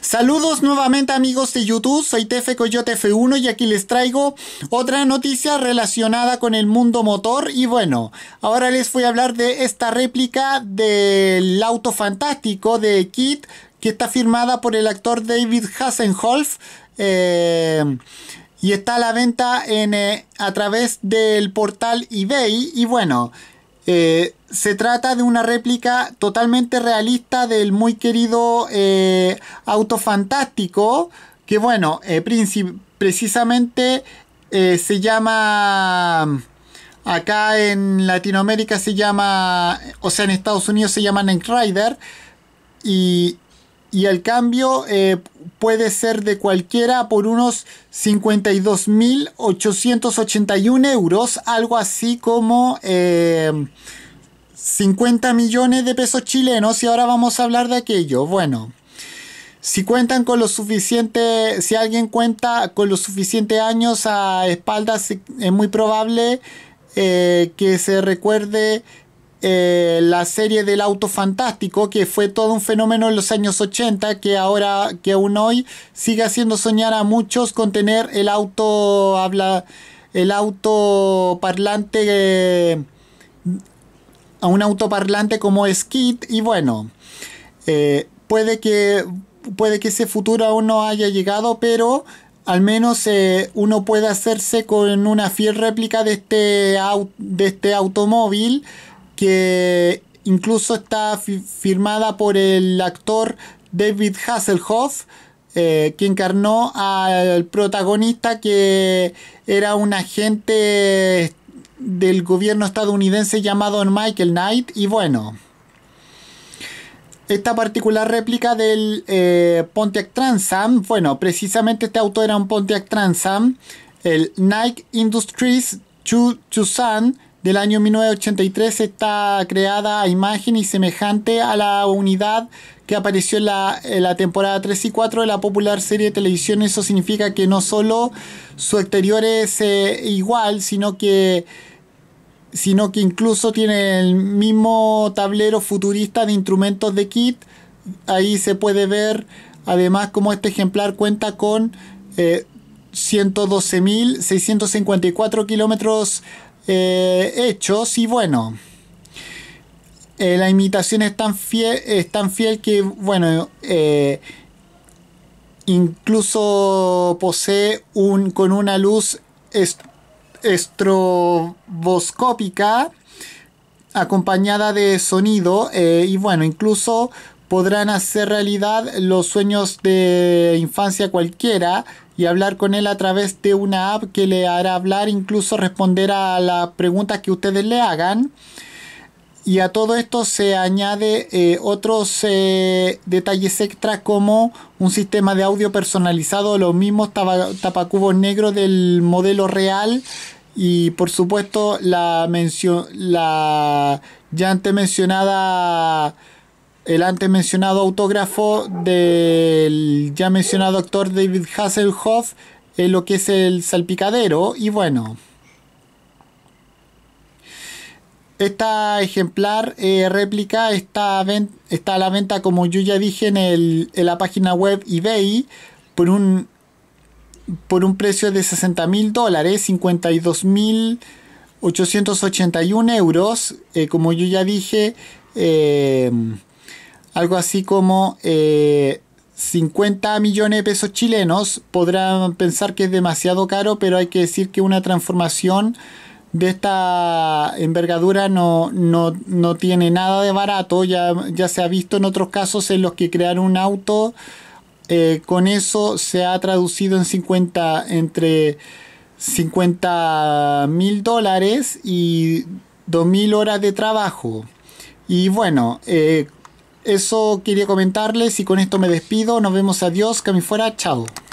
Saludos nuevamente amigos de YouTube, soy Tefe Coyote F1 y aquí les traigo otra noticia relacionada con el mundo motor y bueno, ahora les voy a hablar de esta réplica del auto fantástico de Kit que está firmada por el actor David Hasselhoff eh, y está a la venta eh, a través del portal eBay y bueno... Eh, se trata de una réplica totalmente realista del muy querido eh, auto fantástico, que bueno, eh, precisamente se llama... Acá en Latinoamérica se llama, o sea, en Estados Unidos se llama Night Rider. Y, y el cambio eh, puede ser de cualquiera por unos 52.881 euros, algo así como 50 eh, millones de pesos chilenos y ahora vamos a hablar de aquello. Bueno, si cuentan con lo suficiente, si alguien cuenta con los suficientes años a espaldas, es muy probable eh, que se recuerde eh, la serie del auto fantástico, que fue todo un fenómeno en los años 80, que ahora, que aún hoy, sigue haciendo soñar a muchos con tener el auto habla, el auto parlante, eh, a un autoparlante como Skid, y bueno, eh, puede que puede que ese futuro aún no haya llegado, pero al menos uno puede hacerse con una fiel réplica de este, de este automóvil que incluso está firmada por el actor David Hasselhoff, eh, que encarnó al protagonista que era un agente del gobierno estadounidense llamado Michael Knight. Y bueno, esta particular réplica del eh, Pontiac Transam, bueno, precisamente este auto era un Pontiac Transam, el Nike Industries Chusan del año 1983 está creada a imagen y semejante a la unidad que apareció en la, temporada 3 y 4 de la popular serie de televisión. Eso significa que no solo su exterior es eh, igual, sino que, sino que incluso tiene el mismo tablero futurista de instrumentos de kit. Ahí se puede ver además como este ejemplar cuenta con 112.654 eh, kilómetros eh, hechos y bueno, eh, la imitación es tan fiel, es tan fiel que bueno, eh, incluso posee un, con una luz estroboscópica acompañada de sonido y bueno, incluso podrán hacer realidad los sueños de infancia cualquiera y hablar con él a través de una app que le hará hablar, incluso responder a las preguntas que ustedes le hagan. Y a todo esto se añade eh, otros eh, detalles extra como un sistema de audio personalizado, los mismos tapacubos negros del modelo real y por supuesto la, mención la ya antes mencionada el antes mencionado autógrafo del ya mencionado actor David Hasselhoff en lo que es el salpicadero y bueno esta ejemplar eh, réplica está, está, a la venta como yo ya dije en, el, en la página web eBay por un por un precio de 60 mil dólares 52 mil 881 euros eh, como yo ya dije eh, algo así como 50 eh, millones de pesos chilenos. Podrán pensar que es demasiado caro, pero hay que decir que una transformación de esta envergadura no, no, tiene nada de barato. Ya, ya se ha visto en otros casos en los que crear un auto eh, con eso se ha traducido en 50 entre 50 mil dólares y 2.000 horas de trabajo. Y bueno, eh, eso quería comentarles y con esto me despido. Nos vemos, adiós, que fuera, chao.